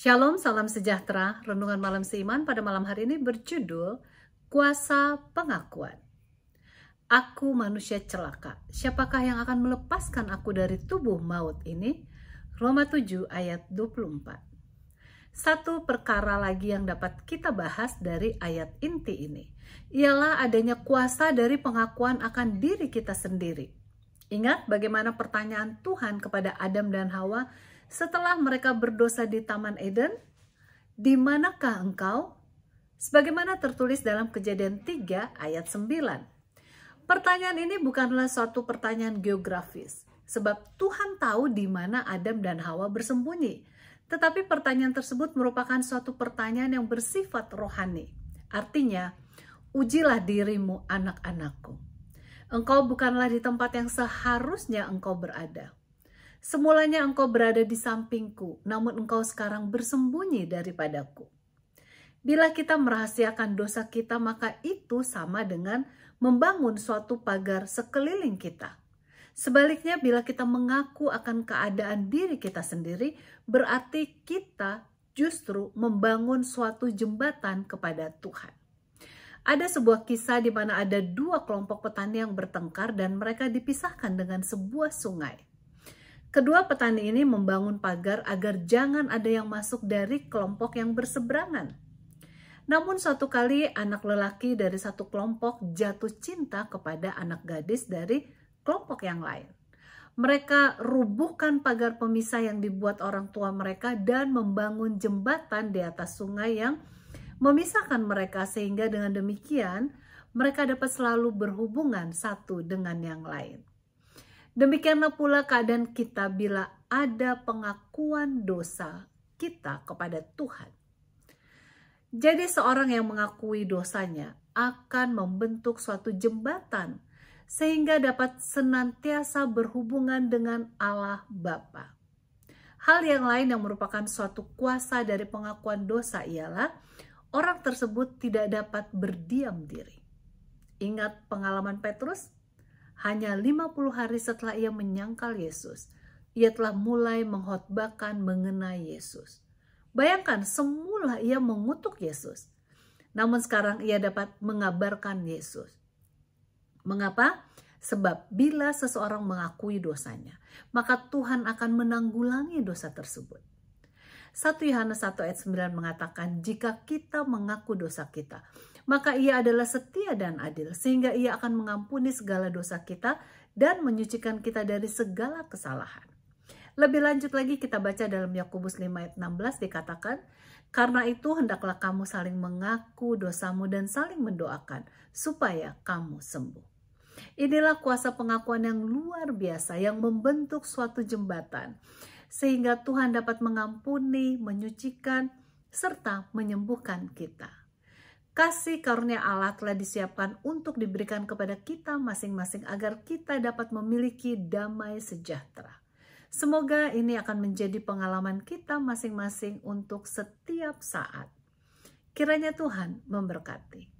Shalom, salam sejahtera. Renungan malam seiman pada malam hari ini berjudul Kuasa Pengakuan. Aku manusia celaka. Siapakah yang akan melepaskan aku dari tubuh maut ini? Roma 7 ayat 24. Satu perkara lagi yang dapat kita bahas dari ayat inti ini ialah adanya kuasa dari pengakuan akan diri kita sendiri. Ingat bagaimana pertanyaan Tuhan kepada Adam dan Hawa setelah mereka berdosa di Taman Eden? Di manakah engkau? Sebagaimana tertulis dalam kejadian 3 ayat 9. Pertanyaan ini bukanlah suatu pertanyaan geografis, sebab Tuhan tahu di mana Adam dan Hawa bersembunyi. Tetapi pertanyaan tersebut merupakan suatu pertanyaan yang bersifat rohani. Artinya, ujilah dirimu anak-anakku. Engkau bukanlah di tempat yang seharusnya engkau berada Semulanya engkau berada di sampingku, namun engkau sekarang bersembunyi daripadaku. Bila kita merahasiakan dosa kita, maka itu sama dengan membangun suatu pagar sekeliling kita. Sebaliknya, bila kita mengaku akan keadaan diri kita sendiri, berarti kita justru membangun suatu jembatan kepada Tuhan. Ada sebuah kisah di mana ada dua kelompok petani yang bertengkar dan mereka dipisahkan dengan sebuah sungai. Kedua petani ini membangun pagar agar jangan ada yang masuk dari kelompok yang berseberangan. Namun suatu kali anak lelaki dari satu kelompok jatuh cinta kepada anak gadis dari kelompok yang lain. Mereka rubuhkan pagar pemisah yang dibuat orang tua mereka dan membangun jembatan di atas sungai yang memisahkan mereka sehingga dengan demikian mereka dapat selalu berhubungan satu dengan yang lain. Demikianlah pula keadaan kita bila ada pengakuan dosa kita kepada Tuhan. Jadi seorang yang mengakui dosanya akan membentuk suatu jembatan sehingga dapat senantiasa berhubungan dengan Allah Bapa. Hal yang lain yang merupakan suatu kuasa dari pengakuan dosa ialah orang tersebut tidak dapat berdiam diri. Ingat pengalaman Petrus hanya 50 hari setelah ia menyangkal Yesus, ia telah mulai menghotbakan mengenai Yesus. Bayangkan semula ia mengutuk Yesus. Namun sekarang ia dapat mengabarkan Yesus. Mengapa? Sebab bila seseorang mengakui dosanya, maka Tuhan akan menanggulangi dosa tersebut. 1 Yohanes 1 ayat 9 mengatakan, jika kita mengaku dosa kita, maka ia adalah setia dan adil, sehingga ia akan mengampuni segala dosa kita dan menyucikan kita dari segala kesalahan. Lebih lanjut lagi kita baca dalam Yakobus 5 ayat 16 dikatakan, karena itu hendaklah kamu saling mengaku dosamu dan saling mendoakan supaya kamu sembuh. Inilah kuasa pengakuan yang luar biasa yang membentuk suatu jembatan sehingga Tuhan dapat mengampuni, menyucikan, serta menyembuhkan kita. Kasih karunia Allah telah disiapkan untuk diberikan kepada kita masing-masing agar kita dapat memiliki damai sejahtera. Semoga ini akan menjadi pengalaman kita masing-masing untuk setiap saat. Kiranya Tuhan memberkati.